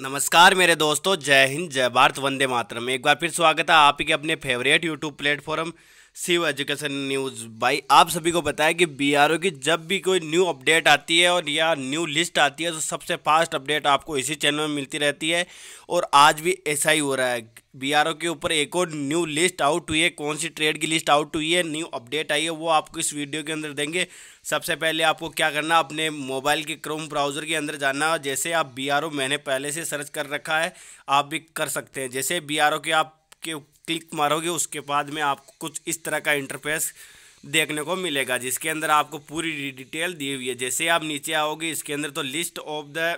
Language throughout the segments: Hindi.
नमस्कार मेरे दोस्तों जय हिंद जय भारत वंदे मातरम एक बार फिर स्वागत है आपके अपने favourite YouTube platform Shiv education news भाई आप सभी को बताया कि बी की जब भी कोई न्यू अपडेट आती है और या न्यू लिस्ट आती है तो सबसे फास्ट अपडेट आपको इसी चैनल में मिलती रहती है और आज भी ऐसा ही हो रहा है बी के ऊपर एक और न्यू लिस्ट आउट हुई है कौन सी ट्रेड की लिस्ट आउट हुई है न्यू अपडेट आई है वो आपको इस वीडियो के अंदर देंगे सबसे पहले आपको क्या करना अपने मोबाइल के क्रोम ब्राउज़र के अंदर जाना जैसे आप बी मैंने पहले से सर्च कर रखा है आप भी कर सकते हैं जैसे बी के आप के क्लिक मारोगे उसके बाद में आपको कुछ इस तरह का इंटरफेस देखने को मिलेगा जिसके अंदर आपको पूरी डिटेल दी हुई है जैसे आप नीचे आओगे इसके अंदर तो list of the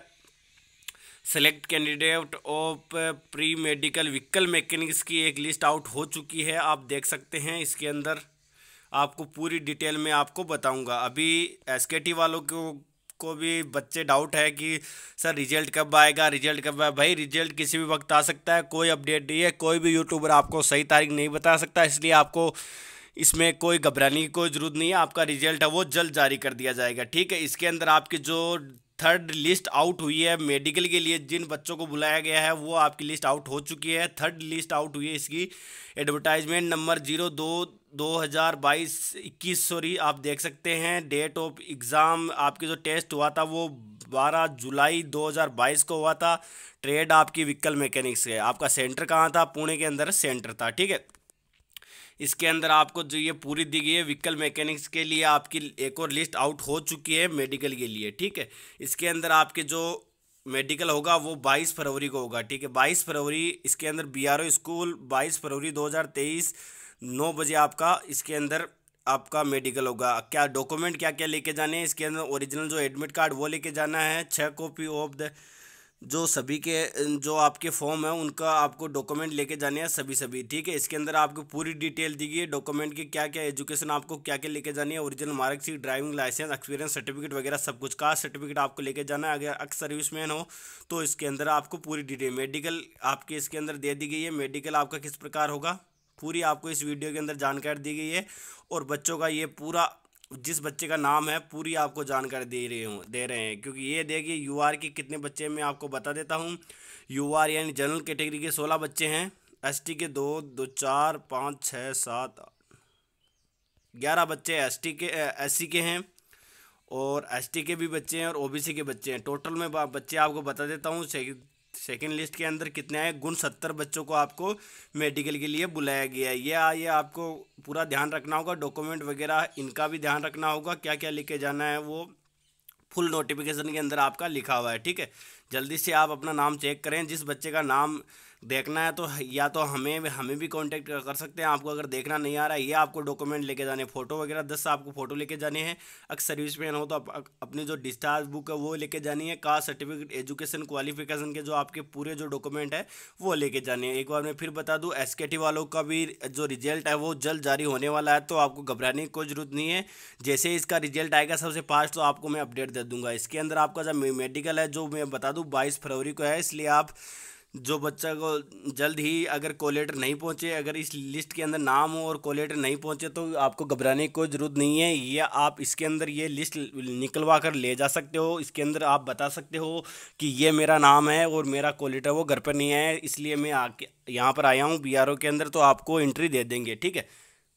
select candidate of pre medical vehicle mechanics की एक लिस्ट आउट हो चुकी है आप देख सकते हैं इसके अंदर आपको पूरी डिटेल में आपको बताऊंगा अभी एस वालों को जिसको भी बच्चे डाउट है कि सर रिजल्ट कब आएगा रिजल्ट कब आएगा भाई रिजल्ट किसी भी वक्त आ सकता है कोई अपडेट नहीं है कोई भी यूट्यूबर आपको सही तारीख नहीं बता सकता इसलिए आपको इसमें कोई घबराने की कोई ज़रूरत नहीं है आपका रिजल्ट है वो जल्द जारी कर दिया जाएगा ठीक है इसके अंदर आपकी जो थर्ड लिस्ट आउट हुई है मेडिकल के लिए जिन बच्चों को बुलाया गया है वो आपकी लिस्ट आउट हो चुकी है थर्ड लिस्ट आउट हुई है इसकी एडवर्टाइजमेंट नंबर जीरो दो दो हज़ार बाईस इक्कीस सॉरी आप देख सकते हैं डेट ऑफ एग्ज़ाम आपकी जो टेस्ट हुआ था वो बारह जुलाई दो हज़ार बाईस को हुआ था ट्रेड आपकी व्हीकल मैकेनिक्स है आपका सेंटर कहाँ था पुणे के अंदर सेंटर था ठीक है इसके अंदर आपको जो ये पूरी दी गई है व्हीकल मैकेनिक्स के लिए आपकी एक और लिस्ट आउट हो चुकी है मेडिकल के लिए ठीक है इसके अंदर आपके जो मेडिकल होगा वो 22 फरवरी को होगा ठीक है 22 फरवरी इसके अंदर बीआरओ स्कूल 22 फरवरी 2023 9 बजे आपका इसके अंदर आपका मेडिकल होगा क्या डॉक्यूमेंट क्या क्या लेके जाने हैं इसके अंदर ओरिजिनल जो एडमिट कार्ड वो लेके जाना है छः कॉपी ऑफ द जो सभी के जो आपके फॉर्म है उनका आपको डॉक्यूमेंट लेके जाने हैं सभी सभी ठीक है इसके अंदर आपको पूरी डिटेल दी गई है डॉक्यूमेंट की क्या क्या एजुकेशन आपको क्या क्या लेके जानी है original marksheet driving licence experience certificate वगैरह सब कुछ कास्ट सर्टिफिकेट आपको लेके जाना है अगर अक्स सर्विस मैन हो तो इसके अंदर आपको पूरी डिटेल मेडिकल आपके इसके अंदर दे दी गई है मेडिकल आपका किस प्रकार होगा पूरी आपको इस वीडियो के अंदर जानकारी दी गई है और बच्चों का ये पूरा जिस बच्चे का नाम है पूरी आपको जानकारी दे रहे हूँ दे रहे हैं क्योंकि ये देखिए यू आर के कितने बच्चे मैं आपको बता देता हूँ यू आर यानी जनरल कैटेगरी के सोलह बच्चे हैं एस टी के दो दो चार पाँच छः सात ग्यारह बच्चे एस टी के एस सी के हैं और एस टी के भी बच्चे हैं और ओ बी सी के बच्चे हैं टोटल में बच्चे आपको बता देता हूँ सेकेंड लिस्ट के अंदर कितने आए गुण सत्तर बच्चों को आपको मेडिकल के लिए बुलाया गया है ये ये आपको पूरा ध्यान रखना होगा डॉक्यूमेंट वगैरह इनका भी ध्यान रखना होगा क्या क्या लेके जाना है वो फुल नोटिफिकेशन के अंदर आपका लिखा हुआ है ठीक है जल्दी से आप अपना नाम चेक करें जिस बच्चे का नाम देखना है तो या तो हमें हमें भी कांटेक्ट कर सकते हैं आपको अगर देखना नहीं आ रहा है ये आपको डॉक्यूमेंट लेके जाने फ़ोटो वगैरह दस आपको फ़ोटो लेके जाने हैं अगर सर्विस मैन हो तो आप अपनी जो डिस्चार्ज बुक है वो लेके जानी है कास्ट सर्टिफिकेट एजुकेशन क्वालिफिकेशन के जो आपके पूरे जो डॉक्यूमेंट है वो लेके जाने हैं एक बार मैं फिर बता दूँ एस वालों का भी जो रिजल्ट है वो जल्द जारी होने वाला है तो आपको घबराने की कोई ज़रूरत नहीं है जैसे इसका रिजल्ट आएगा सबसे फास्ट तो आपको मैं अपडेट दे दूँगा इसके अंदर आपका जो मेडिकल है जो मैं बता दूँ बाईस फरवरी को है इसलिए आप जो बच्चा को जल्द ही अगर कोलेटर नहीं पहुँचे अगर इस लिस्ट के अंदर नाम हो और कोलेटर नहीं पहुँचे तो आपको घबराने की कोई ज़रूरत नहीं है ये आप इसके अंदर ये लिस्ट निकलवा कर ले जा सकते हो इसके अंदर आप बता सकते हो कि ये मेरा नाम है और मेरा कोलेटर वो घर पर नहीं आया इसलिए मैं आके यहाँ पर आया हूँ बी के अंदर तो आपको एंट्री दे देंगे ठीक है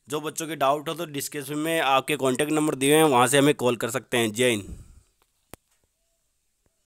जो बच्चों के डाउट हो तो डिस्क्रिप्शन में आपके कॉन्टैक्ट नंबर दिए हैं वहाँ से हमें कॉल कर सकते हैं जय हिंद